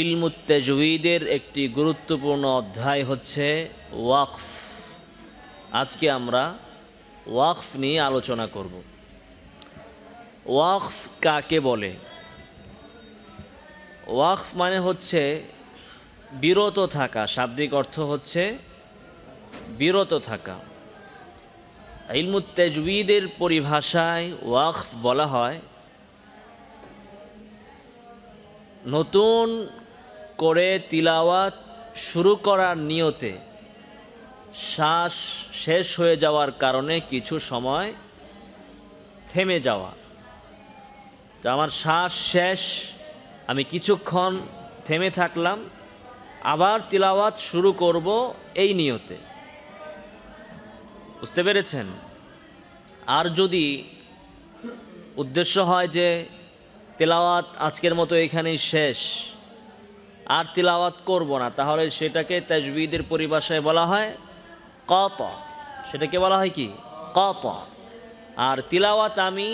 ইলমুত্তেজুইদের একটি গুরুত্বপূর্ণ অধ্যায় হচ্ছে ওয়াকফ আজকে আমরা ওয়াকফ নিয়ে আলোচনা করব ওয়াকফ কাকে বলে ওয়াকফ মানে হচ্ছে বিরত থাকা শাব্দিক অর্থ হচ্ছে বিরত থাকা ইলমুত্তেজুইদের পরিভাষায় ওয়াকফ বলা হয় নতুন করে তিলাওয়াত শুরু করার নিয়তে শ্বাস শেষ হয়ে যাওয়ার কারণে কিছু সময় থেমে যাওয়া তো আমার শ্বাস শেষ আমি কিছুক্ষণ থেমে থাকলাম আবার তিলাওয়াত শুরু করব এই নিয়তে বুঝতে পেরেছেন আর যদি উদ্দেশ্য হয় যে তেলাওয়াত আজকের মতো এখানেই শেষ আর তিলাওয়াত করব না তাহলে সেটাকে তাজবিদের পরিভাষায় বলা হয় কত সেটাকে বলা হয় কি কত আর তিলাওয়াত আমি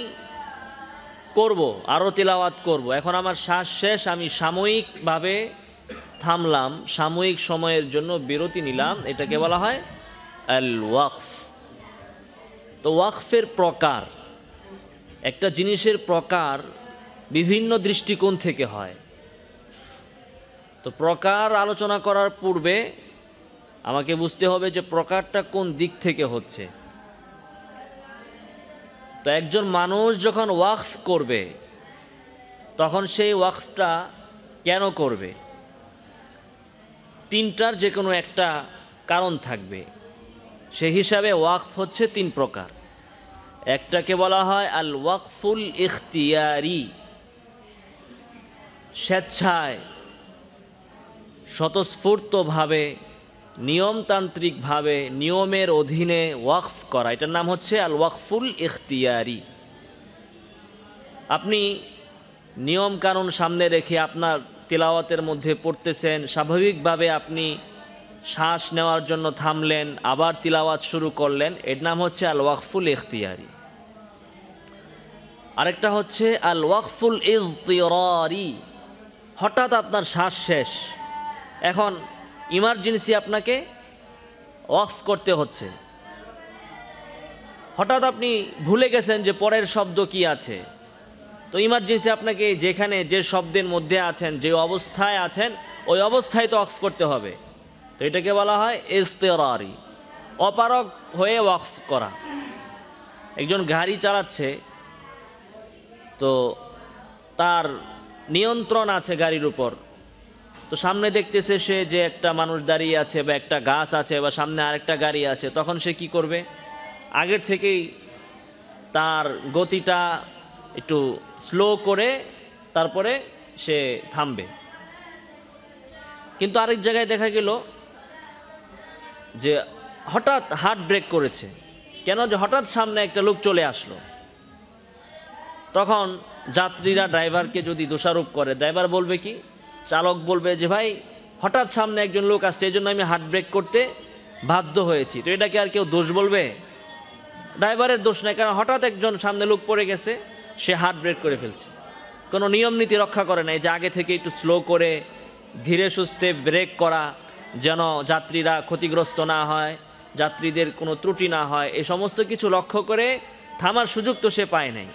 করব আরও তিলাওয়াত করব এখন আমার শ্বাস শেষ আমি সাময়িকভাবে থামলাম সাময়িক সময়ের জন্য বিরতি নিলাম এটাকে বলা হয় অ্যাল ওয়াকফ তো ওয়াকফের প্রকার একটা জিনিসের প্রকার বিভিন্ন দৃষ্টিকোণ থেকে হয় তো প্রকার আলোচনা করার পূর্বে আমাকে বুঝতে হবে যে প্রকারটা কোন দিক থেকে হচ্ছে তো একজন মানুষ যখন ওয়াকফ করবে তখন সেই ওয়াকফটা কেন করবে তিনটার যে কোনো একটা কারণ থাকবে সে হিসাবে ওয়াকফ হচ্ছে তিন প্রকার একটাকে বলা হয় আল ওয়াকফুল ইখতিয়ারি স্বেচ্ছায় স্বতঃস্ফূর্তভাবে নিয়মতান্ত্রিকভাবে নিয়মের অধীনে ওয়াকফ করা এটার নাম হচ্ছে আল ওয়াকফুল ইখতিয়ারি আপনি নিয়মকানুন সামনে রেখে আপনার তেলাওয়াতের মধ্যে পড়তেছেন স্বাভাবিকভাবে আপনি শ্বাস নেওয়ার জন্য থামলেন আবার তিলাওয়াত শুরু করলেন এর নাম হচ্ছে আল ওয়াকফুল ইখতিয়ারি আরেকটা হচ্ছে আল ওয়াকফুল ইজতিরারি হঠাৎ আপনার শ্বাস শেষ এখন ইমার্জেন্সি আপনাকে অফ করতে হচ্ছে হঠাৎ আপনি ভুলে গেছেন যে পরের শব্দ কি আছে তো ইমার্জেন্সি আপনাকে যেখানে যে শব্দের মধ্যে আছেন যে অবস্থায় আছেন ওই অবস্থায় তো অফ করতে হবে তো এটাকে বলা হয় ইস্তেরারি অপারক হয়ে ওয়াকফ করা একজন গাড়ি চালাচ্ছে তো তার নিয়ন্ত্রণ আছে গাড়ির উপর তো সামনে দেখতেছে সে যে একটা মানুষ দাঁড়িয়ে আছে বা একটা গাছ আছে বা সামনে আরেকটা গাড়ি আছে তখন সে কি করবে আগের থেকেই তার গতিটা একটু স্লো করে তারপরে সে থামবে কিন্তু আরেক জায়গায় দেখা গেল যে হঠাৎ হার্ট ব্রেক করেছে কেন যে হঠাৎ সামনে একটা লোক চলে আসলো তখন যাত্রীরা ড্রাইভারকে যদি দোষারোপ করে ড্রাইভার বলবে কি চালক বলবে যে ভাই হঠাৎ সামনে একজন লোক আসছে এই জন্য আমি হার্ট ব্রেক করতে বাধ্য হয়েছি তো এটাকে আর কেউ দোষ বলবে ড্রাইভারের দোষ নেই কারণ হঠাৎ একজন সামনে লোক পড়ে গেছে সে হার্ট ব্রেক করে ফেলছে কোনো নিয়ম নীতি রক্ষা করে নাই যে আগে থেকে একটু স্লো করে ধীরে সুস্থে ব্রেক করা যেন যাত্রীরা ক্ষতিগ্রস্ত না হয় যাত্রীদের কোনো ত্রুটি না হয় এ সমস্ত কিছু লক্ষ্য করে থামার সুযোগ তো সে পায় নাই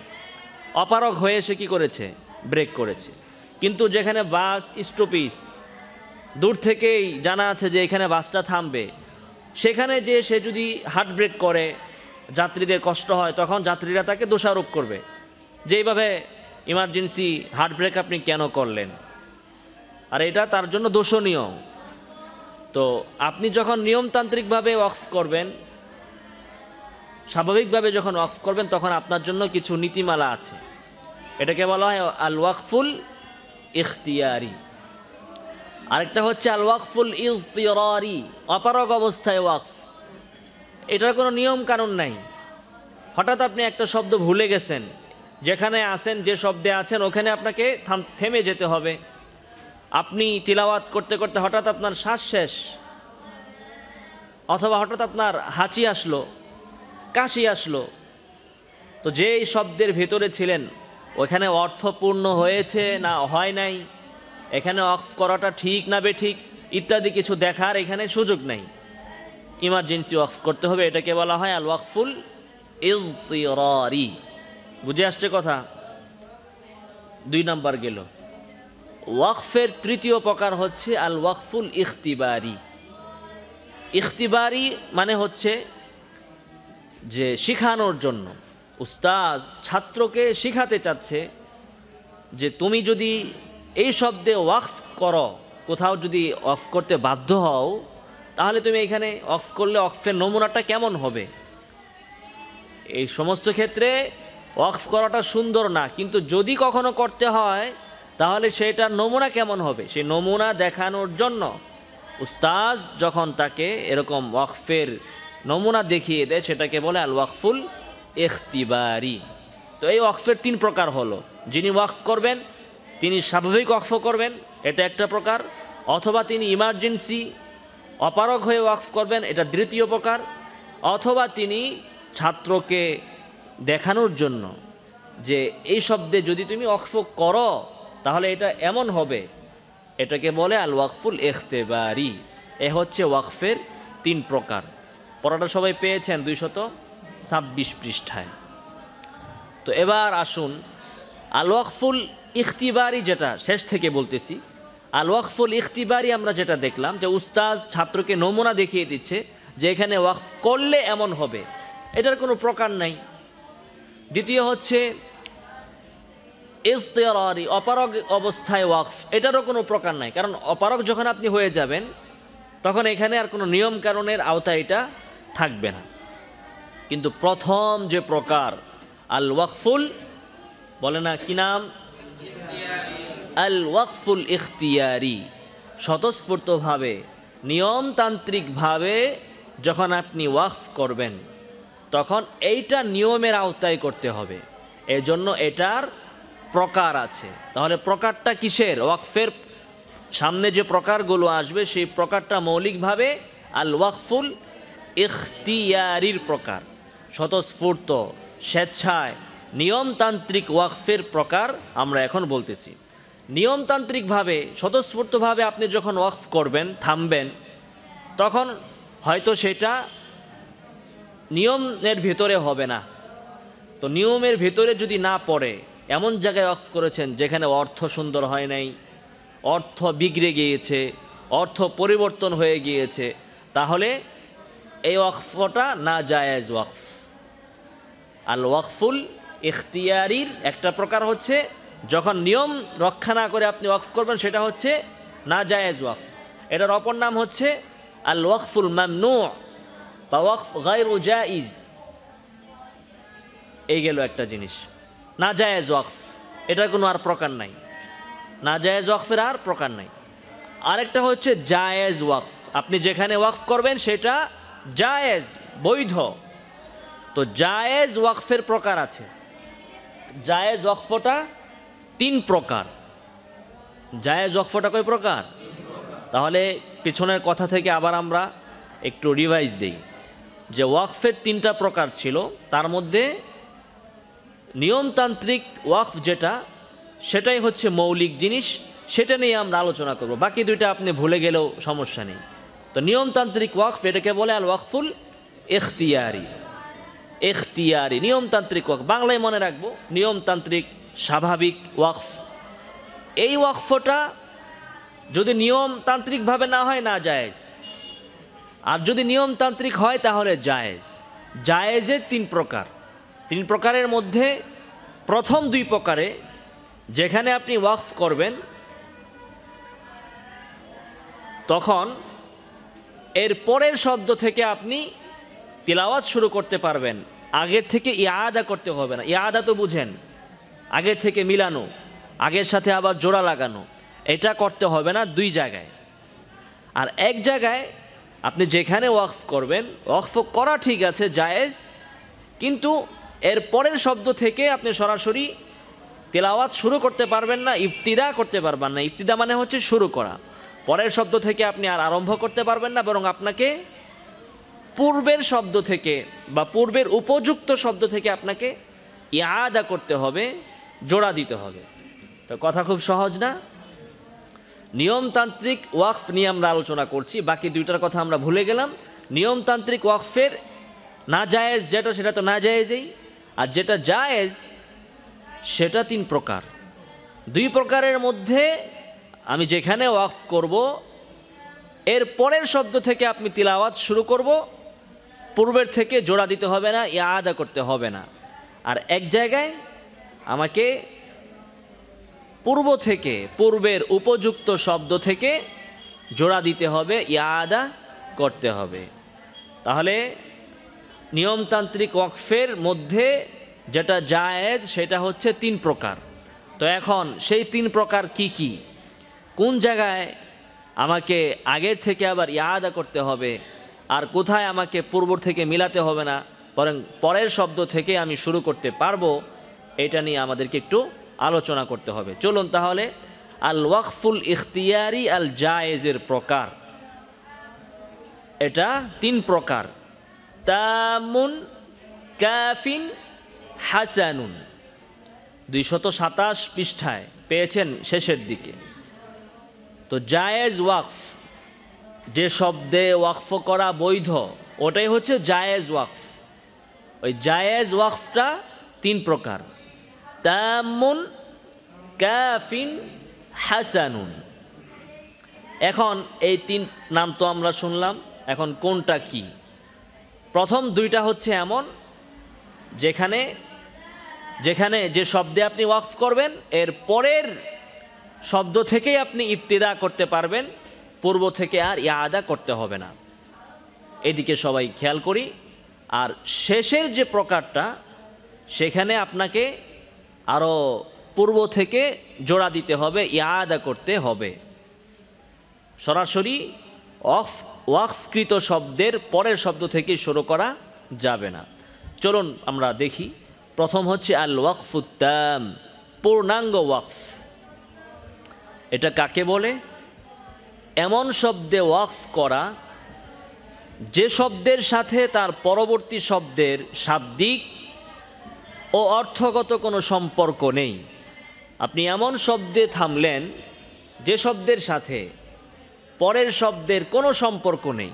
অপারক হয়ে সে কী করেছে ব্রেক করেছে কিন্তু যেখানে বাস স্টপিস দূর থেকেই জানা আছে যে এখানে বাসটা থামবে সেখানে যে সে যদি হার্ট ব্রেক করে যাত্রীদের কষ্ট হয় তখন যাত্রীরা তাকে দোষারোপ করবে যে এইভাবে ইমার্জেন্সি হার্ট ব্রেক আপনি কেন করলেন আর এটা তার জন্য দোষণীয় তো আপনি যখন নিয়মতান্ত্রিকভাবে অফ করবেন স্বাভাবিকভাবে যখন অফ করবেন তখন আপনার জন্য কিছু নীতিমালা আছে এটাকে বলা হয় আল ওয়াকফুল ইখতিয়ারি আরেকটা হচ্ছে আল ওয়াকফুল ইজতিয়ারি অপারগ অবস্থায় ওয়াকফ এটার কোনো নিয়ম কানুন নাই হঠাৎ আপনি একটা শব্দ ভুলে গেছেন যেখানে আছেন যে শব্দে আছেন ওখানে আপনাকে থেমে যেতে হবে আপনি তিলাওয়াত করতে করতে হঠাৎ আপনার শ্বাস শেষ অথবা হঠাৎ আপনার হাঁচি আসলো কাশি আসলো তো যেই শব্দের ভেতরে ছিলেন ওখানে অর্থপূর্ণ হয়েছে না হয় নাই এখানে অফ করাটা ঠিক না বেঠিক ইত্যাদি কিছু দেখার এখানে সুযোগ নেই ইমার্জেন্সি ওয়াকফ করতে হবে এটাকে বলা হয় আল ওয়াকফুল ইজতিরারি বুঝে আসছে কথা দুই নাম্বার গেল ওয়াকফের তৃতীয় প্রকার হচ্ছে আল ওয়াকফুল ইখতিবারি ইখতিবারি মানে হচ্ছে যে শিখানোর জন্য উস্তাজ ছাত্রকে শিখাতে চাচ্ছে যে তুমি যদি এই শব্দে ওয়াকফ করো কোথাও যদি অফ করতে বাধ্য হও তাহলে তুমি এখানে অফ করলে অফের নমুনাটা কেমন হবে এই সমস্ত ক্ষেত্রে অফ করাটা সুন্দর না কিন্তু যদি কখনো করতে হয় তাহলে সেটার নমুনা কেমন হবে সেই নমুনা দেখানোর জন্য উস্তাজ যখন তাকে এরকম ওয়াকফের নমুনা দেখিয়ে দেয় সেটাকে বলে আল ওয়াকফুল এখতিবারি তো এই ওয়াকফের তিন প্রকার হলো যিনি ওয়াকফ করবেন তিনি স্বাভাবিক ওয়াকফ করবেন এটা একটা প্রকার অথবা তিনি ইমার্জেন্সি অপারগ হয়ে ওয়াকফ করবেন এটা দ্বিতীয় প্রকার অথবা তিনি ছাত্রকে দেখানোর জন্য যে এই শব্দে যদি তুমি ওয়াকফ করো তাহলে এটা এমন হবে এটাকে বলে আল ওয়াকফুল এখতেবারি এ হচ্ছে ওয়াকফের তিন প্রকার পড়াটা সবাই পেয়েছেন দুইশত ছাব্বিশ পৃষ্ঠায় তো এবার আসুন আল ওয়াকফুল ইখতিবারি যেটা শেষ থেকে বলতেছি আল ওয়াকফুল ইখতিবারি আমরা যেটা দেখলাম যে উস্তাজ ছাত্রকে নমুনা দেখিয়ে দিচ্ছে যে এখানে ওয়াকফ করলে এমন হবে এটার কোনো প্রকার নাই দ্বিতীয় হচ্ছে ইস্তেয়ারি অপারগ অবস্থায় ওয়াকফ এটারও কোনো প্রকার নাই কারণ অপারগ যখন আপনি হয়ে যাবেন তখন এখানে আর কোনো নিয়ম কারণের আওতায় এটা থাকবে না কিন্তু প্রথম যে প্রকার আল ওয়াকফুল বলে না কি নাম আল ওয়াকফুল ইখতিয়ারি স্বতঃস্ফূর্তভাবে নিয়মতান্ত্রিকভাবে যখন আপনি ওয়াকফ করবেন তখন এইটা নিয়মের আওতায় করতে হবে এজন্য এটার প্রকার আছে তাহলে প্রকারটা কিসের ওয়াকফের সামনে যে প্রকারগুলো আসবে সেই প্রকারটা মৌলিকভাবে আল ওয়াকফুল ইখতিয়ারির প্রকার স্বতঃস্ফূর্ত স্বেচ্ছায় নিয়মতান্ত্রিক ওয়াকফের প্রকার আমরা এখন বলতেছি নিয়মতান্ত্রিকভাবে স্বতঃস্ফূর্তভাবে আপনি যখন ওয়াকফ করবেন থামবেন তখন হয়তো সেটা নিয়মের ভেতরে হবে না তো নিয়মের ভেতরে যদি না পড়ে এমন জায়গায় অফ করেছেন যেখানে অর্থ সুন্দর হয় নাই অর্থ বিগড়ে গিয়েছে অর্থ পরিবর্তন হয়ে গিয়েছে তাহলে এই ওয়াকফটা না জায়েজ ওয়াকফ আল ওয়াকফুল ইখতিয়ারির একটা প্রকার হচ্ছে যখন নিয়ম রক্ষা না করে আপনি ওয়াকফ করবেন সেটা হচ্ছে না জায়েজ ওয়াকফ এটার অপর নাম হচ্ছে আল ওয়াকফুল মামনু বা ওয়াকফ গাইরু জাইজ এই গেল একটা জিনিস না জায়েজ ওয়াকফ এটার কোনো আর প্রকার নাই না জায়েজ ওয়াকফের আর প্রকার নাই আরেকটা হচ্ছে জায়েজ ওয়াকফ আপনি যেখানে ওয়াকফ করবেন সেটা জায়েজ বৈধ তো জায়েজ ওয়াকফের প্রকার আছে জায়েজ ওয়াকফটা তিন প্রকার জায়েজ ওয়াকফটা কয় প্রকার তাহলে পিছনের কথা থেকে আবার আমরা একটু রিভাইজ দিই যে ওয়াকফের তিনটা প্রকার ছিল তার মধ্যে নিয়মতান্ত্রিক ওয়াকফ যেটা সেটাই হচ্ছে মৌলিক জিনিস সেটা নিয়ে আমরা আলোচনা করব বাকি দুইটা আপনি ভুলে গেলেও সমস্যা নেই তো নিয়মতান্ত্রিক ওয়াকফ এটাকে বলে আল ওয়াকফুল এখতিয়ারি এখতিয়ারি নিয়মতান্ত্রিক ওয়াক বাংলায় মনে রাখবো নিয়মতান্ত্রিক স্বাভাবিক ওয়াকফ এই ওয়াকফটা যদি নিয়মতান্ত্রিকভাবে না হয় না জায়েজ আর যদি নিয়মতান্ত্রিক হয় তাহলে জায়েজ জায়েজের তিন প্রকার তিন প্রকারের মধ্যে প্রথম দুই প্রকারে যেখানে আপনি ওয়াকফ করবেন তখন এর পরের শব্দ থেকে আপনি তিলাওয়াত শুরু করতে পারবেন আগের থেকে ইয়াদা করতে হবে না ইয়াদা তো বুঝেন আগের থেকে মিলানো আগের সাথে আবার জোড়া লাগানো এটা করতে হবে না দুই জায়গায় আর এক জায়গায় আপনি যেখানে ওয়াকফ করবেন ওয়াকফ করা ঠিক আছে জায়েজ কিন্তু এর পরের শব্দ থেকে আপনি সরাসরি তেলাওয়াত শুরু করতে পারবেন না ইফতিদা করতে পারবেন না ইফতিদা মানে হচ্ছে শুরু করা পরের শব্দ থেকে আপনি আর আরম্ভ করতে পারবেন না বরং আপনাকে পূর্বের শব্দ থেকে বা পূর্বের উপযুক্ত শব্দ থেকে আপনাকে ইয়াদা করতে হবে জোড়া দিতে হবে তো কথা খুব সহজ না নিয়মতান্ত্রিক ওয়াকফ নিয়ে আমরা আলোচনা করছি বাকি দুইটার কথা আমরা ভুলে গেলাম নিয়মতান্ত্রিক ওয়াকফের না জায়েজ যেটা সেটা তো না জায়েজেই আর যেটা জায়েজ সেটা তিন প্রকার দুই প্রকারের মধ্যে আমি যেখানে ওয়াকফ করব এর পরের শব্দ থেকে আপনি তিলাওয়াত শুরু করব পূর্বের থেকে জোড়া দিতে হবে না ইয়া আদা করতে হবে না আর এক জায়গায় আমাকে পূর্ব থেকে পূর্বের উপযুক্ত শব্দ থেকে জোড়া দিতে হবে ইয়া আদা করতে হবে তাহলে নিয়মতান্ত্রিক ওয়াকফের মধ্যে যেটা জায়েজ সেটা হচ্ছে তিন প্রকার তো এখন সেই তিন প্রকার কি কি কোন জায়গায় আমাকে আগের থেকে আবার ইয়া আদা করতে হবে আর কোথায় আমাকে পূর্ব থেকে মিলাতে হবে না বরং পরের শব্দ থেকে আমি শুরু করতে পারবো এটা নিয়ে আমাদেরকে একটু আলোচনা করতে হবে চলুন তাহলে আল ওয়াকফুল ইখতিয়ারি আল জায়েজের প্রকার এটা তিন প্রকার তামুন ক্যাফিন হাসানুন দুইশত সাতাশ পৃষ্ঠায় পেয়েছেন শেষের দিকে তো জায়েজ ওয়াকফ যে শব্দে ওয়াকফ করা বৈধ ওটাই হচ্ছে জায়েজ ওয়াকফ ওই জায়েজ ওয়াকফটা তিন প্রকার তামুন ক্যাফিন হাসানুন এখন এই তিন নাম তো আমরা শুনলাম এখন কোনটা কি প্রথম দুইটা হচ্ছে এমন যেখানে যেখানে যে শব্দে আপনি ওয়াকফ করবেন এর পরের শব্দ থেকেই আপনি ইবতিদা করতে পারবেন পূর্ব থেকে আর ইয়া আদা করতে হবে না এদিকে সবাই খেয়াল করি আর শেষের যে প্রকারটা সেখানে আপনাকে আরও পূর্ব থেকে জোড়া দিতে হবে ইয়া আদা করতে হবে সরাসরি অফ ওয়াকফকৃত শব্দের পরের শব্দ থেকে শুরু করা যাবে না চলুন আমরা দেখি প্রথম হচ্ছে আল ওয়াকফুত্তাম পূর্ণাঙ্গ ওয়াকফ এটা কাকে বলে এমন শব্দে ওয়াকফ করা যে শব্দের সাথে তার পরবর্তী শব্দের শাব্দিক ও অর্থগত কোনো সম্পর্ক নেই আপনি এমন শব্দে থামলেন যে শব্দের সাথে পরের শব্দের কোনো সম্পর্ক নেই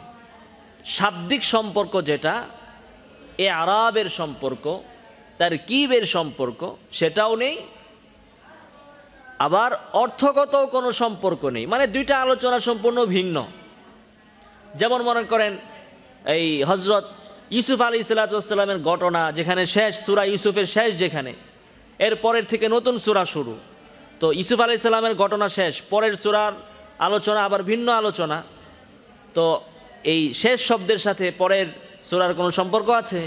শাব্দিক সম্পর্ক যেটা এ আরবের সম্পর্ক তার কিবের সম্পর্ক সেটাও নেই আবার অর্থগত কোনো সম্পর্ক নেই মানে দুইটা আলোচনা সম্পূর্ণ ভিন্ন যেমন মনে করেন এই হজরত ইউসুফ আলী ইসলাতামের ঘটনা যেখানে শেষ সুরা ইউসুফের শেষ যেখানে এর পরের থেকে নতুন সুরা শুরু তো ইউসুফ আলী ইসলামের ঘটনা শেষ পরের সুরার আলোচনা আবার ভিন্ন আলোচনা তো এই শেষ শব্দের সাথে পরের সুরার কোনো সম্পর্ক আছে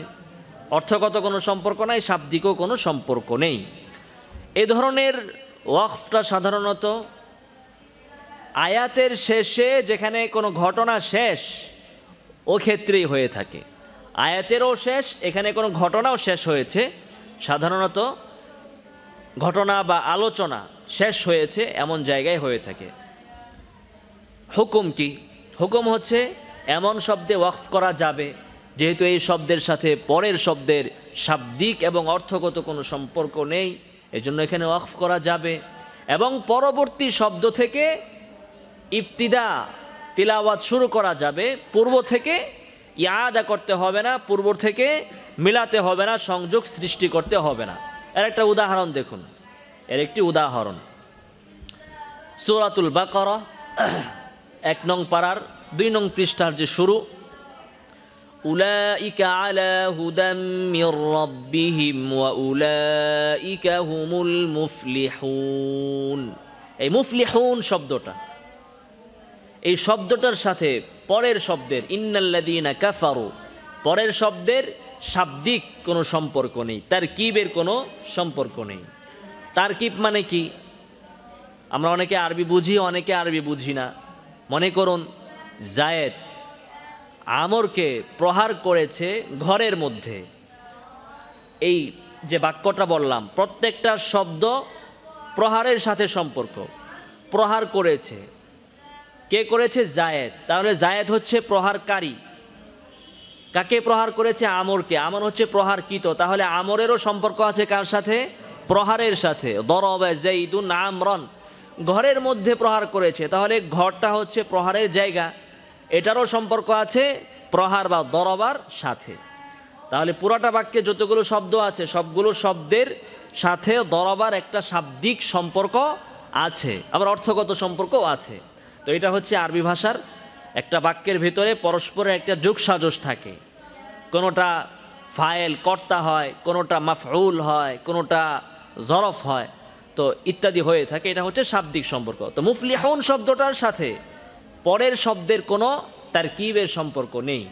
অর্থগত কোনো সম্পর্ক নাই শাব্দিকও কোনো সম্পর্ক নেই এ ধরনের ওয়াকফটা সাধারণত আয়াতের শেষে যেখানে কোনো ঘটনা শেষ ও ক্ষেত্রেই হয়ে থাকে আয়াতেরও শেষ এখানে কোনো ঘটনাও শেষ হয়েছে সাধারণত ঘটনা বা আলোচনা শেষ হয়েছে এমন জায়গায় হয়ে থাকে হুকুম কি হুকুম হচ্ছে এমন শব্দে ওয়াকফ করা যাবে যেহেতু এই শব্দের সাথে পরের শব্দের শাব্দিক এবং অর্থগত কোনো সম্পর্ক নেই এজন্য এখানে ওয়াকফ করা যাবে এবং পরবর্তী শব্দ থেকে ইফতিদা তিলাওয়াত শুরু করা যাবে পূর্ব থেকে ইয়াদা করতে হবে না পূর্ব থেকে মিলাতে হবে না সংযোগ সৃষ্টি করতে হবে না এর একটা উদাহরণ দেখুন এর একটি উদাহরণ সুরাতুল বাকর এক নং পাড়ার দুই নং পৃষ্ঠার যে শুরু أولئك على هدى من ربهم وأولئك هم المفلحون এই মুফলিহুন শব্দটা এই শব্দটার সাথে পরের শব্দের ইন্নাল্লাদিনা কাফারু পরের শব্দের শাব্দিক কোনো সম্পর্ক নেই তার কিবের কোনো সম্পর্ক নেই তার কিব মানে কি আমরা অনেকে আরবি বুঝি অনেকে আরবি বুঝি না মনে করুন জায়েদ আমরকে প্রহার করেছে ঘরের মধ্যে এই যে বাক্যটা বললাম প্রত্যেকটা শব্দ প্রহারের সাথে সম্পর্ক প্রহার করেছে কে করেছে জায়েদ তাহলে জায়েদ হচ্ছে প্রহারকারী কাকে প্রহার করেছে আমরকে আমর হচ্ছে প্রহার কিত তাহলে আমরেরও সম্পর্ক আছে কার সাথে প্রহারের সাথে দরবাইদুন আমরন ঘরের মধ্যে প্রহার করেছে তাহলে ঘরটা হচ্ছে প্রহারের জায়গা এটারও সম্পর্ক আছে প্রহার বা দরবার সাথে তাহলে পুরাটা বাক্যে যতগুলো শব্দ আছে সবগুলো শব্দের সাথে দরবার একটা শাব্দিক সম্পর্ক আছে আবার অর্থগত সম্পর্কও আছে তো এটা হচ্ছে আরবি ভাষার একটা বাক্যের ভেতরে পরস্পরের একটা যোগসাজস থাকে কোনোটা ফায়েল কর্তা হয় কোনোটা মাফউল হয় কোনোটা জরফ হয় তো ইত্যাদি হয়ে থাকে এটা হচ্ছে শাব্দিক সম্পর্ক তো মুফলিহন শব্দটার সাথে পরের শব্দের কোনো তার কিবের সম্পর্ক নেই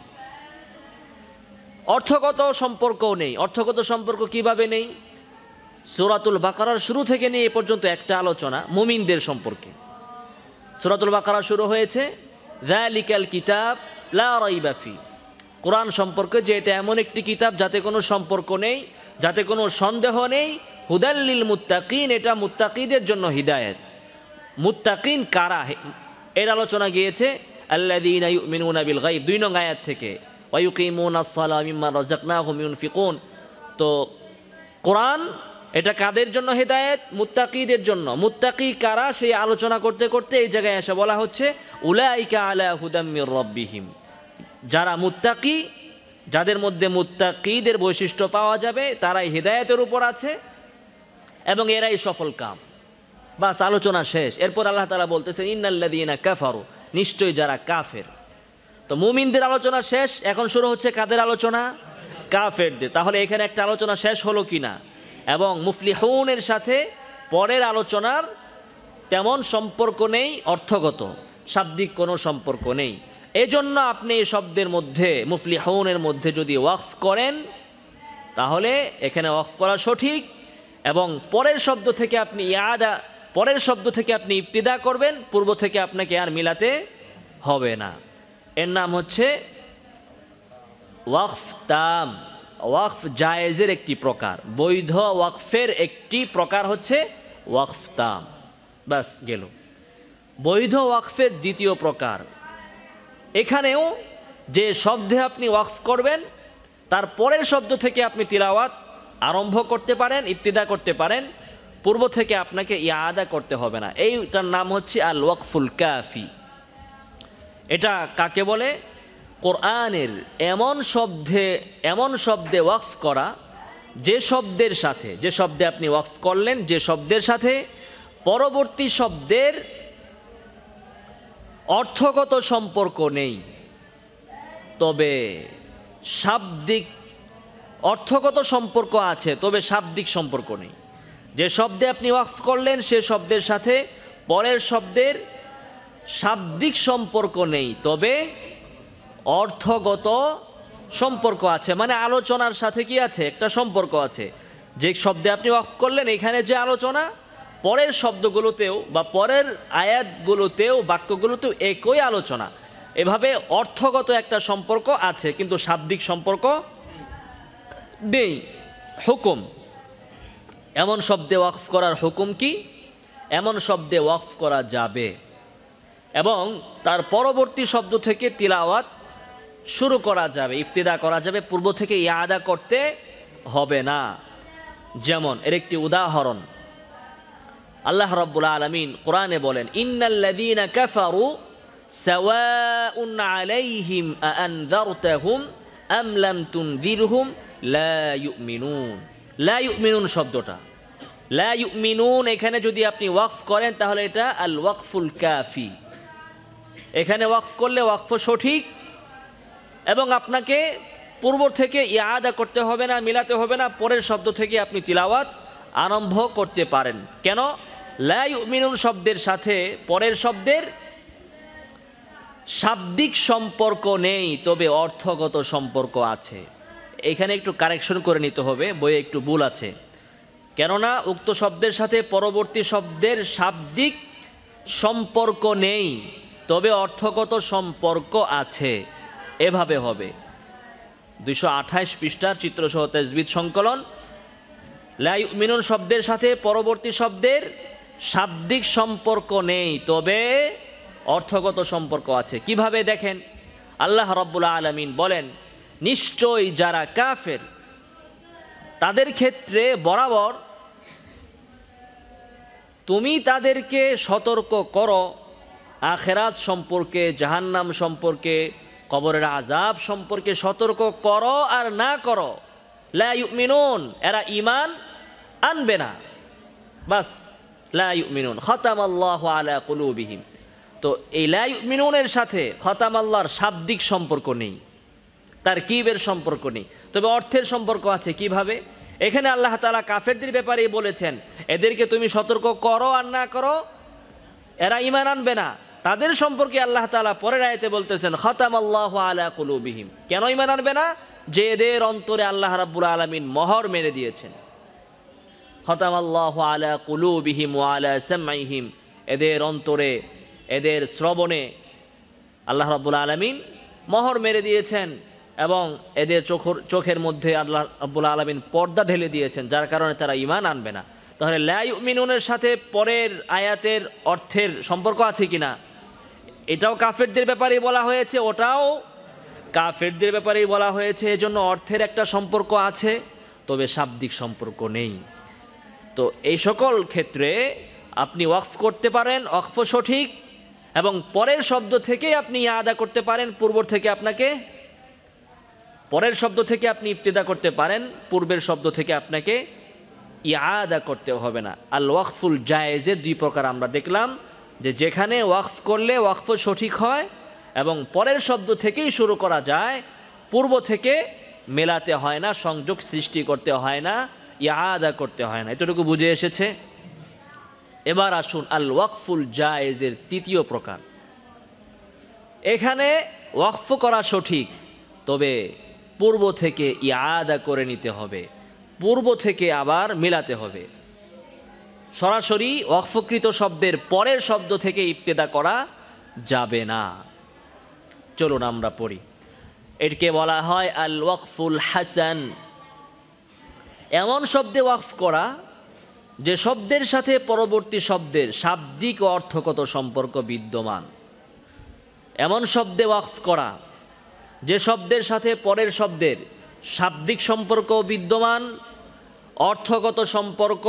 অর্থগত সম্পর্কও নেই অর্থগত সম্পর্ক কিভাবে নেই সোরাতুল বাকারার শুরু থেকে নিয়ে এ পর্যন্ত একটা আলোচনা মুমিনদের সম্পর্কে সোরাতুল বাকারা শুরু হয়েছে র্যালিক্যাল কিতাব লাফি কোরআন সম্পর্কে যে এটা এমন একটি কিতাব যাতে কোনো সম্পর্ক নেই যাতে কোনো সন্দেহ নেই হুদাল্লিল মুত্তাকিন এটা মুত্তাকিদের জন্য হিদায়ত মুত্তাকিন কারা এর আলোচনা গিয়েছে আল্লাদিনা ইউমিনুনা বিল গাইব দুই নং আয়াত থেকে ওয়াইকিমুনা সালা মিম্মা রাজাকনাহুম ইউনফিকুন তো কোরআন এটা কাদের জন্য হেদায়েত মুত্তাকিদের জন্য মুত্তাকি কারা সেই আলোচনা করতে করতে এই জায়গায় এসে বলা হচ্ছে উলাইকা আলা হুদাম্মির রব্বিহিম যারা মুত্তাকি যাদের মধ্যে মুত্তাকিদের বৈশিষ্ট্য পাওয়া যাবে তারাই হৃদায়তের উপর আছে এবং এরাই সফল কাম বাস আলোচনা শেষ এরপর আল্লাহ তালা বলতেছেন ইন্নাল্লাদিনা কাফারু নিশ্চয়ই যারা কাফের তো মুমিনদের আলোচনা শেষ এখন শুরু হচ্ছে কাদের আলোচনা কাফেরদের তাহলে এখানে একটা আলোচনা শেষ হলো কি না এবং মুফলিহনের সাথে পরের আলোচনার তেমন সম্পর্ক নেই অর্থগত শাব্দিক কোনো সম্পর্ক নেই এজন্য আপনি এই শব্দের মধ্যে মুফলি হৌনের মধ্যে যদি ওয়াকফ করেন তাহলে এখানে ওয়াকফ করা সঠিক এবং পরের শব্দ থেকে আপনি ইয়াদা পরের শব্দ থেকে আপনি ইবতিদা করবেন পূর্ব থেকে আপনাকে আর মিলাতে হবে না এর নাম হচ্ছে ওয়াকফ তাম ওয়াকফ জায়েজের একটি প্রকার বৈধ ওয়াকফের একটি প্রকার হচ্ছে ওয়াকফ তাম ব্যাস গেল বৈধ ওয়াকফের দ্বিতীয় প্রকার এখানেও যে শব্দে আপনি ওয়াকফ করবেন তার পরের শব্দ থেকে আপনি তিলাওয়াত আরম্ভ করতে পারেন ইবতিদা করতে পারেন পূর্ব থেকে আপনাকে ইয়াদা করতে হবে না এইটার নাম হচ্ছে আল ওয়াকফুল কাফি এটা কাকে বলে কোরআনের এমন শব্দে এমন শব্দে ওয়াকফ করা যে শব্দের সাথে যে শব্দে আপনি ওয়াকফ করলেন যে শব্দের সাথে পরবর্তী শব্দের অর্থগত সম্পর্ক নেই তবে শাব্দিক অর্থগত সম্পর্ক আছে তবে শাব্দিক সম্পর্ক নেই যে শব্দে আপনি ওয়াকফ করলেন সে শব্দের সাথে পরের শব্দের শাব্দিক সম্পর্ক নেই তবে অর্থগত সম্পর্ক আছে মানে আলোচনার সাথে কি আছে একটা সম্পর্ক আছে যে শব্দে আপনি ওয়াকফ করলেন এখানে যে আলোচনা পরের শব্দগুলোতেও বা পরের আয়াতগুলোতেও বাক্যগুলোতেও একই আলোচনা এভাবে অর্থগত একটা সম্পর্ক আছে কিন্তু শাব্দিক সম্পর্ক নেই হুকুম এমন শব্দে ওয়াকফ করার হুকুম কি এমন শব্দে ওয়াকফ করা যাবে এবং তার পরবর্তী শব্দ থেকে তিলাওয়াত শুরু করা যাবে ইফতিদা করা যাবে পূর্ব থেকে ইয়াদা করতে হবে না যেমন এর একটি উদাহরণ আল্লাহ রব্বুল আলমিন কোরআনে বলেন ইন্নাল্লাদিন কাফারু সাওয়াউন আলাইহিম আনযারতাহুম আম লাম তুনযিরহুম লা ইউমিনুন লা শব্দটা লা এখানে যদি আপনি ওয়াকফ করেন তাহলে এটা আল ওয়াকফুল ক্যাফি এখানে ওয়াকফ করলে ওয়াকফ সঠিক এবং আপনাকে পূর্ব থেকে ইয়াদা করতে হবে না মিলাতে হবে না পরের শব্দ থেকে আপনি তিলাওয়াত আরম্ভ করতে পারেন কেন লা শব্দের সাথে পরের শব্দের শাব্দিক সম্পর্ক নেই তবে অর্থগত সম্পর্ক আছে এখানে একটু কারেকশন করে নিতে হবে বইয়ে একটু ভুল আছে কেননা উক্ত শব্দের সাথে পরবর্তী শব্দের শাব্দিক সম্পর্ক নেই তবে অর্থগত সম্পর্ক আছে এভাবে হবে দুইশো আঠাইশ পৃষ্ঠার চিত্রসহ তেজবিদ সংকলন লাই মিনন শব্দের সাথে পরবর্তী শব্দের শাব্দিক সম্পর্ক নেই তবে অর্থগত সম্পর্ক আছে কিভাবে দেখেন আল্লাহ রব্বুল আলমিন বলেন নিশ্চয় যারা কাফের তাদের ক্ষেত্রে বরাবর তুমি তাদেরকে সতর্ক করো আখেরাত সম্পর্কে জাহান্নাম সম্পর্কে কবরের আজাব সম্পর্কে সতর্ক করো আর না করো মিনুন এরা ইমান আনবে না বাস লাইমিনুন খতাম আল্লাহ আলা কলুবিহীন তো এই লাইমিনুনের সাথে খতাম আল্লাহর শাব্দিক সম্পর্ক নেই তার কিবের সম্পর্ক নেই তবে অর্থের সম্পর্ক আছে কিভাবে এখানে আল্লাহ তালা কাফেরদের ব্যাপারেই বলেছেন এদেরকে তুমি সতর্ক করো আর না করো এরা ইমান আনবে না তাদের সম্পর্কে আল্লাহ তালা পরের আয়তে বলতেছেন খতাম আল্লাহ আলা কুলুবিহিম কেন ইমান আনবে না যে এদের অন্তরে আল্লাহ রাব্বুল আলমিন মহর মেরে দিয়েছেন খতাম আল্লাহ আলা কুলুবিহিম ও আলা সেম্মাইহিম এদের অন্তরে এদের শ্রবণে আল্লাহ রাবুল আলমিন মহর মেরে দিয়েছেন এবং এদের চোখর চোখের মধ্যে আল্লাহ আব্বুল আলমিন পর্দা ঢেলে দিয়েছেন যার কারণে তারা ইমান আনবে না তাহলে মিনুনের সাথে পরের আয়াতের অর্থের সম্পর্ক আছে কি না এটাও কাফেরদের ব্যাপারেই বলা হয়েছে ওটাও কাফেরদের ব্যাপারেই বলা হয়েছে এজন্য অর্থের একটা সম্পর্ক আছে তবে শাব্দিক সম্পর্ক নেই তো এই সকল ক্ষেত্রে আপনি ওয়াকফ করতে পারেন ওয়াকফ সঠিক এবং পরের শব্দ থেকেই আপনি আদা করতে পারেন পূর্ব থেকে আপনাকে পরের শব্দ থেকে আপনি ইবতেদা করতে পারেন পূর্বের শব্দ থেকে আপনাকে ইয়াদা করতে হবে না আল ওয়াকফুল জায়েজে দুই প্রকার আমরা দেখলাম যে যেখানে ওয়াকফ করলে ওয়াকফ সঠিক হয় এবং পরের শব্দ থেকেই শুরু করা যায় পূর্ব থেকে মেলাতে হয় না সংযোগ সৃষ্টি করতে হয় না ইয়াদা করতে হয় না এতটুকু বুঝে এসেছে এবার আসুন আল ওয়াকফুল জায়েজের তৃতীয় প্রকার এখানে ওয়াকফ করা সঠিক তবে পূর্ব থেকে ইয়াদা করে নিতে হবে পূর্ব থেকে আবার মিলাতে হবে সরাসরি অক্ষকৃত শব্দের পরের শব্দ থেকে ইফতেদা করা যাবে না চলুন আমরা পড়ি এটিকে বলা হয় আল ওয়াকফুল হাসান এমন শব্দে ওয়াকফ করা যে শব্দের সাথে পরবর্তী শব্দের শাব্দিক অর্থগত সম্পর্ক বিদ্যমান এমন শব্দে ওয়াকফ করা যে শব্দের সাথে পরের শব্দের শাব্দিক সম্পর্ক বিদ্যমান অর্থগত সম্পর্ক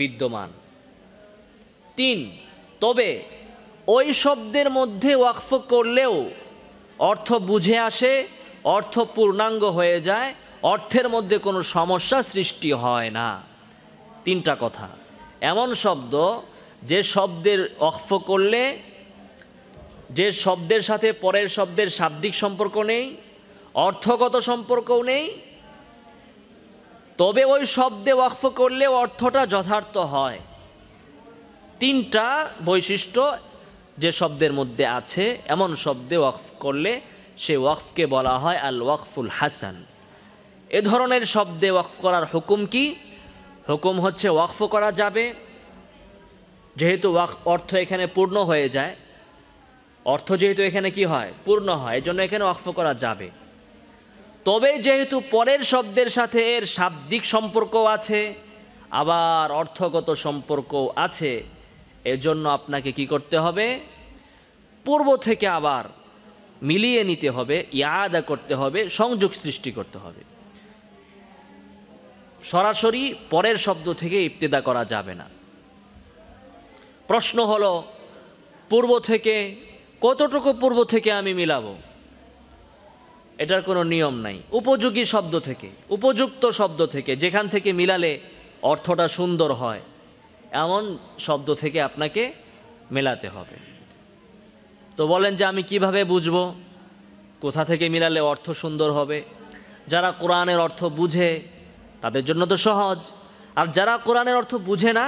বিদ্যমান তিন তবে ওই শব্দের মধ্যে ওয়াকফ করলেও অর্থ বুঝে আসে অর্থ পূর্ণাঙ্গ হয়ে যায় অর্থের মধ্যে কোনো সমস্যা সৃষ্টি হয় না তিনটা কথা এমন শব্দ যে শব্দের অক্ফ করলে যে শব্দের সাথে পরের শব্দের শাব্দিক সম্পর্ক নেই অর্থগত সম্পর্কও নেই তবে ওই শব্দে ওয়াকফ করলে অর্থটা যথার্থ হয় তিনটা বৈশিষ্ট্য যে শব্দের মধ্যে আছে এমন শব্দে ওয়াকফ করলে সে ওয়াকফকে বলা হয় আল ওয়াকফুল হাসান এ ধরনের শব্দে ওয়াকফ করার হুকুম কি হুকুম হচ্ছে ওয়াকফ করা যাবে যেহেতু ওয়াকফ অর্থ এখানে পূর্ণ হয়ে যায় অর্থ যেহেতু এখানে কি হয় পূর্ণ হয় এজন্য এখানে অক্ষ করা যাবে তবে যেহেতু পরের শব্দের সাথে এর শাব্দিক সম্পর্ক আছে আবার অর্থগত সম্পর্ক আছে এজন্য আপনাকে কি করতে হবে পূর্ব থেকে আবার মিলিয়ে নিতে হবে ইয়াদা করতে হবে সংযোগ সৃষ্টি করতে হবে সরাসরি পরের শব্দ থেকে ইফতেদা করা যাবে না প্রশ্ন হলো পূর্ব থেকে কতটুকু পূর্ব থেকে আমি মিলাবো এটার কোনো নিয়ম নাই উপযোগী শব্দ থেকে উপযুক্ত শব্দ থেকে যেখান থেকে মিলালে অর্থটা সুন্দর হয় এমন শব্দ থেকে আপনাকে মেলাতে হবে তো বলেন যে আমি কিভাবে বুঝবো কোথা থেকে মিলালে অর্থ সুন্দর হবে যারা কোরআনের অর্থ বুঝে তাদের জন্য তো সহজ আর যারা কোরআনের অর্থ বুঝে না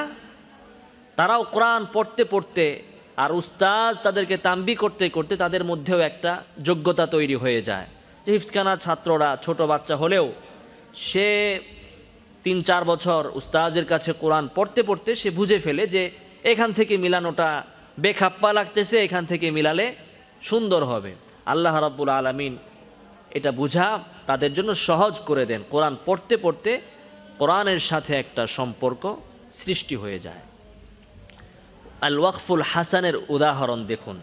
তারাও কোরআন পড়তে পড়তে আর উস্তাজ তাদেরকে তাম্বি করতে করতে তাদের মধ্যেও একটা যোগ্যতা তৈরি হয়ে যায় হিফসখানার ছাত্ররা ছোট বাচ্চা হলেও সে তিন চার বছর উস্তাজের কাছে কোরআন পড়তে পড়তে সে বুঝে ফেলে যে এখান থেকে মিলানোটা বেখাপ্পা লাগতেছে এখান থেকে মিলালে সুন্দর হবে আল্লাহ রাব্বুল আলমিন এটা বুঝা তাদের জন্য সহজ করে দেন কোরআন পড়তে পড়তে কোরআনের সাথে একটা সম্পর্ক সৃষ্টি হয়ে যায় আল ওয়াকফুল হাসানের উদাহরণ দেখুন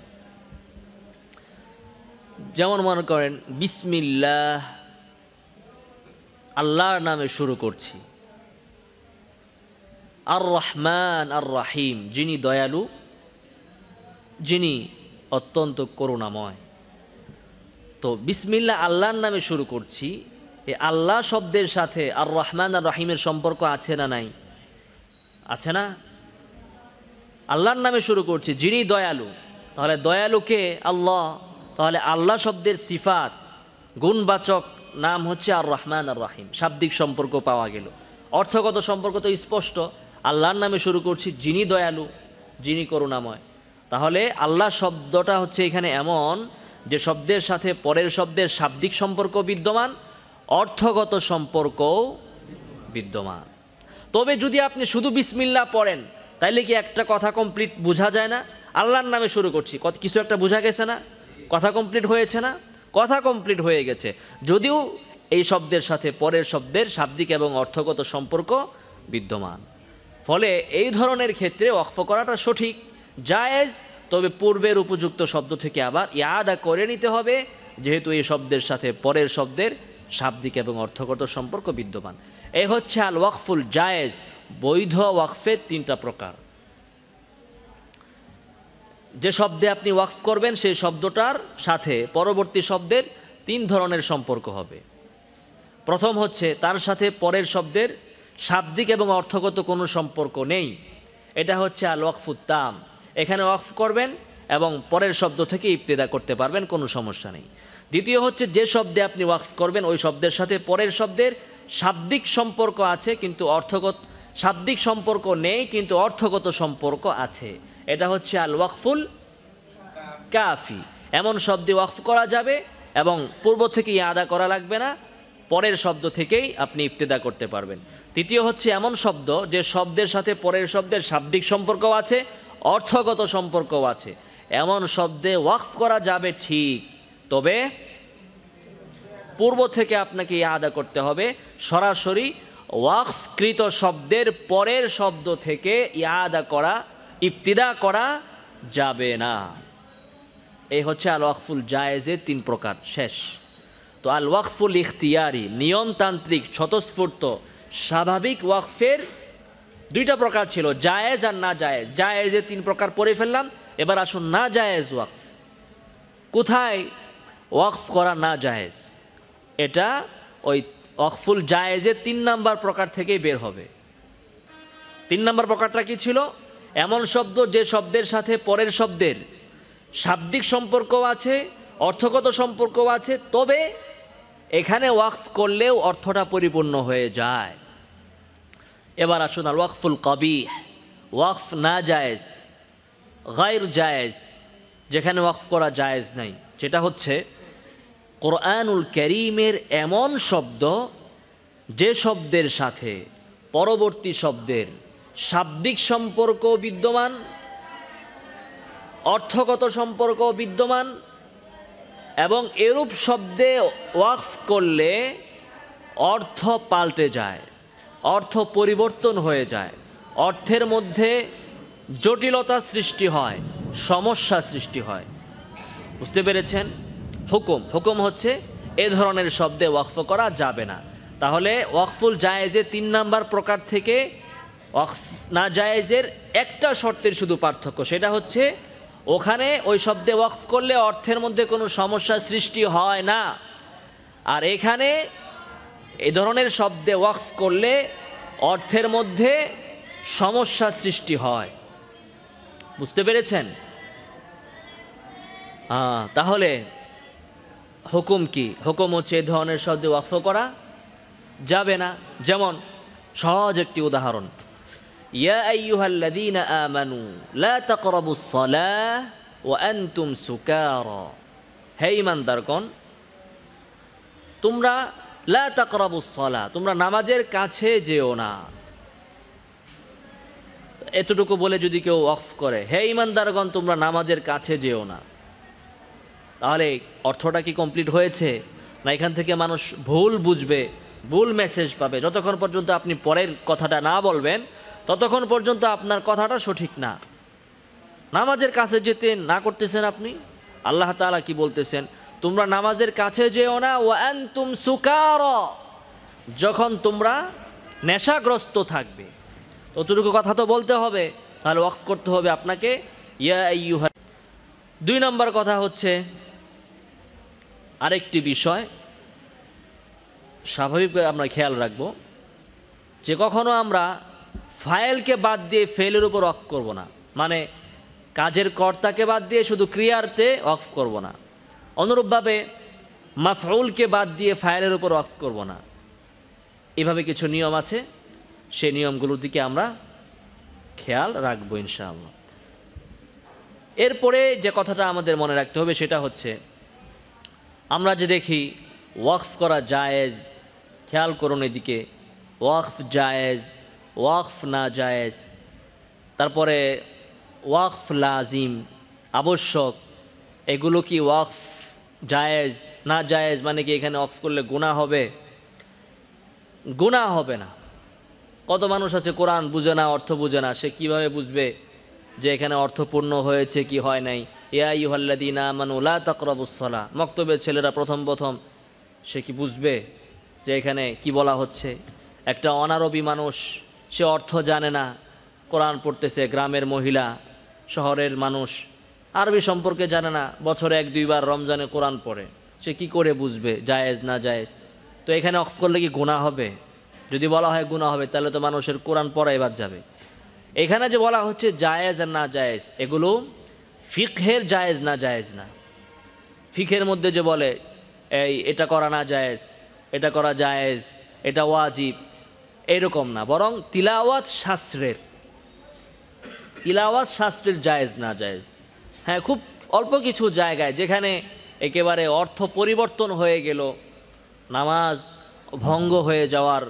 যেমন মনে করেন বিসমিল্লাহ আল্লাহর নামে শুরু করছি আর রহমান আর রাহিম যিনি দয়ালু যিনি অত্যন্ত করুণাময় তো বিসমিল্লা আল্লাহর নামে শুরু করছি এই আল্লাহ শব্দের সাথে আর রহমান আর রাহিমের সম্পর্ক আছে না নাই আছে না আল্লাহর নামে শুরু করছি যিনি দয়ালু তাহলে দয়ালুকে আল্লাহ তাহলে আল্লাহ শব্দের সিফাত গুণবাচক নাম হচ্ছে আর রহমান আর রাহিম শাব্দিক সম্পর্ক পাওয়া গেল অর্থগত সম্পর্ক তো স্পষ্ট আল্লাহর নামে শুরু করছি যিনি দয়ালু যিনি করুণাময় তাহলে আল্লাহ শব্দটা হচ্ছে এখানে এমন যে শব্দের সাথে পরের শব্দের শাব্দিক সম্পর্ক বিদ্যমান অর্থগত সম্পর্কও বিদ্যমান তবে যদি আপনি শুধু বিসমিল্লা পড়েন তাইলে কি একটা কথা কমপ্লিট বোঝা যায় না আল্লাহর নামে শুরু করছি কিছু একটা বোঝা গেছে না কথা কমপ্লিট হয়েছে না কথা কমপ্লিট হয়ে গেছে যদিও এই শব্দের সাথে পরের শব্দের শাব্দিক এবং অর্থগত সম্পর্ক বিদ্যমান ফলে এই ধরনের ক্ষেত্রে অক্ফ করাটা সঠিক জায়েজ তবে পূর্বের উপযুক্ত শব্দ থেকে আবার ইয়াদা করে নিতে হবে যেহেতু এই শব্দের সাথে পরের শব্দের শাব্দিক এবং অর্থগত সম্পর্ক বিদ্যমান এ হচ্ছে আল ওয়াকফুল জায়েজ বৈধ ওয়াকফের তিনটা প্রকার যে শব্দে আপনি ওয়াকফ করবেন সেই শব্দটার সাথে পরবর্তী শব্দের তিন ধরনের সম্পর্ক হবে প্রথম হচ্ছে তার সাথে পরের শব্দের শাব্দিক এবং অর্থগত কোনো সম্পর্ক নেই এটা হচ্ছে আল ওয়াকফুত্তাম এখানে ওয়াকফ করবেন এবং পরের শব্দ থেকে ইবতেদা করতে পারবেন কোনো সমস্যা নেই দ্বিতীয় হচ্ছে যে শব্দে আপনি ওয়াকফ করবেন ওই শব্দের সাথে পরের শব্দের শাব্দিক সম্পর্ক আছে কিন্তু অর্থগত শাব্দিক সম্পর্ক নেই কিন্তু অর্থগত সম্পর্ক আছে এটা হচ্ছে আল ওয়াকফুল কাফি এমন শব্দে ওয়াকফ করা যাবে এবং পূর্ব থেকে আদা করা লাগবে না পরের শব্দ থেকেই আপনি ইফতেদা করতে পারবেন তৃতীয় হচ্ছে এমন শব্দ যে শব্দের সাথে পরের শব্দের শাব্দিক সম্পর্ক আছে অর্থগত সম্পর্কও আছে এমন শব্দে ওয়াকফ করা যাবে ঠিক তবে পূর্ব থেকে আপনাকে ইয়া আদা করতে হবে সরাসরি ওয়াকফকৃত শব্দের পরের শব্দ থেকে ইয়াদা করা ইফতিদা করা যাবে না এই হচ্ছে আল ওয়াকফুল জায়েজের তিন প্রকার শেষ তো আল ওয়াকফুল ইখতিয়ারি নিয়মতান্ত্রিক স্বতঃস্ফূর্ত স্বাভাবিক ওয়াকফের দুইটা প্রকার ছিল জায়েজ আর না জায়েজ জায়েজে তিন প্রকার পড়ে ফেললাম এবার আসুন না জায়েজ ওয়াকফ কোথায় ওয়াকফ করা না জায়েজ এটা ওই অকফুল জায়েজে তিন নাম্বার প্রকার থেকেই বের হবে তিন নাম্বার প্রকারটা কি ছিল এমন শব্দ যে শব্দের সাথে পরের শব্দের শাব্দিক সম্পর্ক আছে অর্থগত সম্পর্ক আছে তবে এখানে ওয়াকফ করলেও অর্থটা পরিপূর্ণ হয়ে যায় এবার আসুন আর ওয়াকফুল কবি ওয়াকফ না জায়েজ গাইর জায়েজ যেখানে ওয়াকফ করা জায়েজ নাই যেটা হচ্ছে কোরআনুল করিমের এমন শব্দ যে শব্দের সাথে পরবর্তী শব্দের শাব্দিক সম্পর্ক বিদ্যমান অর্থগত সম্পর্ক বিদ্যমান এবং এরূপ শব্দে ওয়াকফ করলে অর্থ পাল্টে যায় অর্থ পরিবর্তন হয়ে যায় অর্থের মধ্যে জটিলতা সৃষ্টি হয় সমস্যা সৃষ্টি হয় বুঝতে পেরেছেন হুকুম হুকুম হচ্ছে এ ধরনের শব্দে ওয়াকফ করা যাবে না তাহলে ওয়াকফুল জায়েজে তিন নাম্বার প্রকার থেকে ওয়াকফ না জায়েজের একটা শর্তের শুধু পার্থক্য সেটা হচ্ছে ওখানে ওই শব্দে ওয়াকফ করলে অর্থের মধ্যে কোনো সমস্যার সৃষ্টি হয় না আর এখানে এ ধরনের শব্দে ওয়াকফ করলে অর্থের মধ্যে সমস্যা সৃষ্টি হয় বুঝতে পেরেছেন তাহলে হুকুম কি হুকুম হচ্ছে এ ধরনের শব্দে ওয়াকফ করা যাবে না যেমন সহজ একটি উদাহরণ ইয়া আইয়ুহাল্লাযীনা আমানু লা তাকরাবুস সালাহ ওয়া আনতুম সুকারা হে ইমানদারগণ তোমরা লা তাকরাবুস সালাহ তোমরা নামাজের কাছে যেও না এতটুকু বলে যদি কেউ ওয়াকফ করে হে ইমানদারগণ তোমরা নামাজের কাছে যেও না তাহলে অর্থটা কি কমপ্লিট হয়েছে না এখান থেকে মানুষ ভুল বুঝবে ভুল মেসেজ পাবে যতক্ষণ পর্যন্ত আপনি পরের কথাটা না বলবেন ততক্ষণ পর্যন্ত আপনার কথাটা সঠিক না নামাজের কাছে যেতে না করতেছেন আপনি আল্লাহ তালা কি বলতেছেন তোমরা নামাজের কাছে যেও না ওয়ান তুম সুকার যখন তোমরা নেশাগ্রস্ত থাকবে ততটুকু কথা তো বলতে হবে তাহলে ওয়াকফ করতে হবে আপনাকে ইয়া দুই নম্বর কথা হচ্ছে আরেকটি বিষয় স্বাভাবিকভাবে আমরা খেয়াল রাখব যে কখনো আমরা ফাইলকে বাদ দিয়ে ফেলের উপর অফ করব না মানে কাজের কর্তাকে বাদ দিয়ে শুধু ক্রিয়ারতে অফ করব না অনুরূপভাবে মাফাউলকে বাদ দিয়ে ফাইলের উপর অফ করব না এভাবে কিছু নিয়ম আছে সেই নিয়মগুলোর দিকে আমরা খেয়াল রাখবো ইনশাআল্লাহ এরপরে যে কথাটা আমাদের মনে রাখতে হবে সেটা হচ্ছে আমরা যে দেখি ওয়াকফ করা জায়েজ খেয়াল করুন এদিকে ওয়াকফ জায়েজ ওয়াকফ না জায়েজ তারপরে ওয়াকফ লাজিম আবশ্যক এগুলো কি ওয়াকফ জায়েজ না জায়েজ মানে কি এখানে অফ করলে গুণা হবে গুণা হবে না কত মানুষ আছে কোরআন বুঝে না অর্থ বুঝে না সে কিভাবে বুঝবে যে এখানে অর্থপূর্ণ হয়েছে কি হয় নাই মক্তবের ছেলেরা প্রথম প্রথম সে কি বুঝবে যে এখানে কি বলা হচ্ছে একটা অনারবি মানুষ সে অর্থ জানে না কোরআন পড়তেছে গ্রামের মহিলা শহরের মানুষ আরবি সম্পর্কে জানে না বছরে এক দুইবার রমজানে কোরআন পড়ে সে কি করে বুঝবে জায়েজ না জায়েজ তো এখানে অফ করলে কি গুণা হবে যদি বলা হয় গুণা হবে তাহলে তো মানুষের কোরআন পড়া এবার যাবে এখানে যে বলা হচ্ছে জায়েজ আর না জায়েজ এগুলো ফিকহের জায়েজ না জায়েজ না ফিকের মধ্যে যে বলে এই এটা করা না জায়েজ এটা করা জায়েজ এটা ওয়াজিব এরকম না বরং তিলাওয়াত শাস্ত্রের তিলাওয়াত শাস্ত্রের জায়েজ না জায়েজ হ্যাঁ খুব অল্প কিছু জায়গায় যেখানে একেবারে অর্থ পরিবর্তন হয়ে গেল নামাজ ভঙ্গ হয়ে যাওয়ার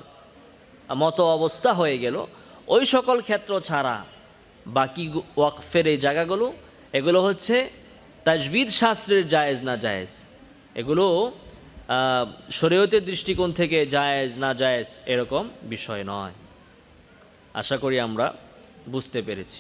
মতো অবস্থা হয়ে গেল ওই সকল ক্ষেত্র ছাড়া বাকি ওয়াকফের এই জায়গাগুলো এগুলো হচ্ছে তাজবিদ শাস্ত্রের জায়েজ না জায়েজ এগুলো শরীয়তের দৃষ্টিকোণ থেকে জায়েজ না জায়েজ এরকম বিষয় নয় আশা করি আমরা বুঝতে পেরেছি